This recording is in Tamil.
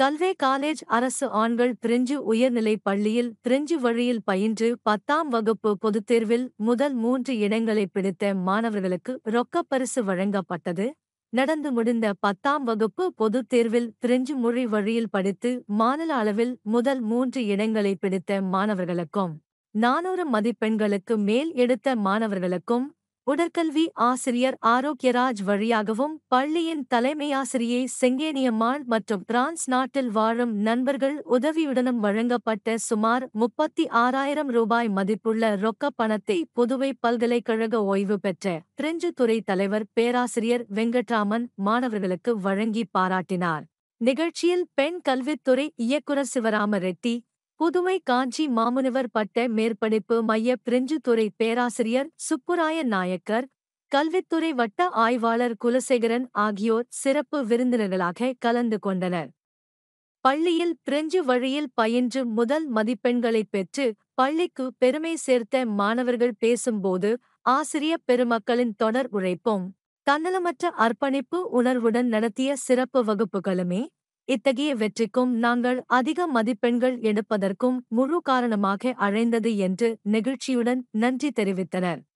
கல்வே காலேஜ் அரசு ஆண்கள் பிரெஞ்சு உயர்நிலைப் பள்ளியில் பிரெஞ்சு வழியில் பயின்று பத்தாம் வகுப்பு பொதுத் தேர்வில் முதல் மூன்று இடங்களை பிடித்த மாணவர்களுக்கு ரொக்கப் பரிசு வழங்கப்பட்டது நடந்து முடிந்த பத்தாம் வகுப்பு பொதுத் தேர்வில் பிரெஞ்சு மொழி வழியில் படித்து மாநில அளவில் முதல் மூன்று இடங்களை பிடித்த மாணவர்களுக்கும் நானூறு மதிப்பெண்களுக்கு மேல் எடுத்த மாணவர்களுக்கும் உடற்கல்வி ஆசிரியர் ஆரோக்கியராஜ் வழியாகவும் பள்ளியின் தலைமையாசிரியை செங்கேனியம்மாள் மற்றும் பிரான்ஸ் நாட்டில் வாழும் நண்பர்கள் உதவியுடனும் வழங்கப்பட்ட சுமார் முப்பத்தி ஆறாயிரம் ரூபாய் மதிப்புள்ள ரொக்க பணத்தை புதுவை பல்கலைக்கழக ஓய்வு பெற்ற பிரெஞ்சு துறை தலைவர் பேராசிரியர் வெங்கட்ராமன் மாணவர்களுக்கு வழங்கி பாராட்டினார் நிகழ்ச்சியில் பெண் கல்வித்துறை இயக்குநர் சிவராம ரெட்டி புதுவை காஞ்சி மாமுனிவர் பட்ட மேற்படிப்பு மைய துறை பேராசிரியர் சுப்புராய நாயக்கர் கல்வித்துறை வட்ட ஆய்வாளர் குலசேகரன் ஆகியோர் சிறப்பு விருந்தினர்களாக கலந்து கொண்டனர் பள்ளியில் பிரெஞ்சு வழியில் பயின்று முதல் மதிப்பெண்களை பெற்று பள்ளிக்கு பெருமை சேர்த்த மாணவர்கள் பேசும்போது ஆசிரிய பெருமக்களின் தொடர் உழைப்பும் தன்னலமற்ற அர்ப்பணிப்பு உணர்வுடன் நடத்திய சிறப்பு வகுப்புகளுமே இத்தகைய வெற்றிக்கும் நாங்கள் அதிக மதிப்பெண்கள் எடுப்பதற்கும் முழு காரணமாக அழைந்தது என்று நெகிழ்ச்சியுடன் நன்றி தெரிவித்தனர்